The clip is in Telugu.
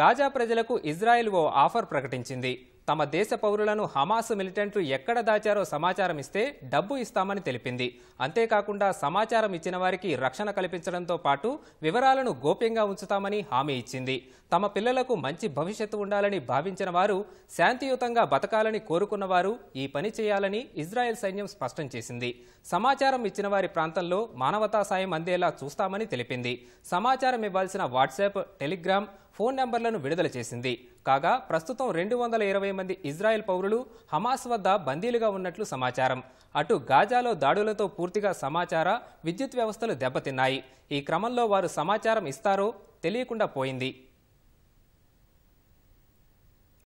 గాజా ప్రజలకు ఇజ్రాయెల్ ఓ ఆఫర్ ప్రకటించింది తమ దేశ పౌరులను హమాస్ మిలిటెంట్లు ఎక్కడ దాచారో సమాచారం ఇస్తే డబ్బు ఇస్తామని తెలిపింది అంతేకాకుండా సమాచారం ఇచ్చిన వారికి రక్షణ కల్పించడంతో పాటు వివరాలను గోప్యంగా ఉంచుతామని హామీ ఇచ్చింది తమ పిల్లలకు మంచి భవిష్యత్తు ఉండాలని భావించిన వారు శాంతియుతంగా బతకాలని కోరుకున్నవారు ఈ పని చేయాలని ఇజ్రాయెల్ సైన్యం స్పష్టం చేసింది సమాచారం ఇచ్చిన వారి ప్రాంతంలో మానవతా సాయం అందేలా చూస్తామని తెలిపింది సమాచారం ఇవ్వాల్సిన వాట్సాప్ టెలిగ్రామ్ ఫోన్ నెంబర్లను విడుదల చేసింది కాగా ప్రస్తుతం రెండు వందల ఇరవై మంది ఇజ్రాయెల్ పౌరులు హమాస్ వద్ద బందీలుగా ఉన్నట్లు సమాచారం అటు గాజాలో దాడులతో పూర్తిగా సమాచార విద్యుత్ వ్యవస్థలు దెబ్బతిన్నాయి ఈ క్రమంలో వారు సమాచారం ఇస్తారో తెలియకుండా పోయింది